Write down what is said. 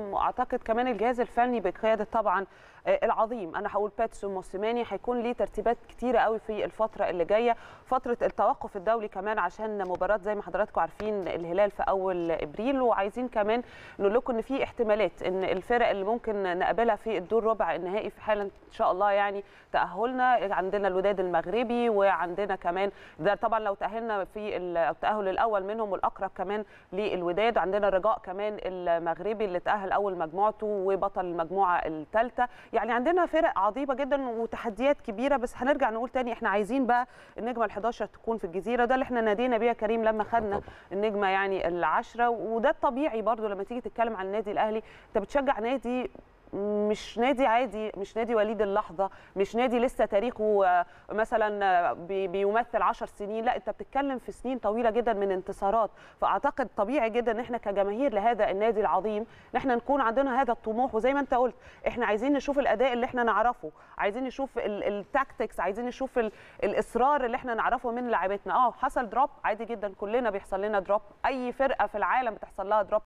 واعتقد كمان الجهاز الفني بقياده طبعا آه، العظيم انا هقول باتسو موسيماني هيكون ليه ترتيبات كتيره قوي في الفتره اللي جايه فتره التوقف الدولي كمان عشان مباراه زي ما حضراتكم عارفين الهلال في اول ابريل وعايزين كمان نقول لكم ان في احتمالات ان الفرق اللي ممكن نقابلها في الدور ربع النهائي في حال ان شاء الله يعني تاهلنا عندنا الوداد المغربي وعندنا كمان ده طبعا لو تاهلنا في التاهل الاول منهم والاقرب كمان للوداد عندنا الرجاء كمان المغربي اللي تاهل اول مجموعته وبطل المجموعه الثالثه يعني عندنا فرق عظيمه جدا وتحديات كبيره بس هنرجع نقول تاني احنا عايزين بقى النجمه ال11 تكون في الجزيره ده اللي احنا نادينا بيها كريم لما خدنا النجمه يعني العشره وده الطبيعي برضو لما تيجي تتكلم عن النادي الاهلي انت بتشجع نادي مش نادي عادي مش نادي وليد اللحظه مش نادي لسه تاريخه آه، مثلا آه، بيمثل 10 سنين لا انت بتتكلم في سنين طويله جدا من انتصارات فاعتقد طبيعي جدا ان احنا كجماهير لهذا النادي العظيم ان احنا نكون عندنا هذا الطموح وزي ما انت قلت احنا عايزين نشوف الاداء اللي احنا نعرفه عايزين نشوف التاكتكس عايزين نشوف الاصرار اللي احنا نعرفه من لاعبتنا اه حصل دروب عادي جدا كلنا بيحصل لنا دروب اي فرقه في العالم بتحصل لها دروب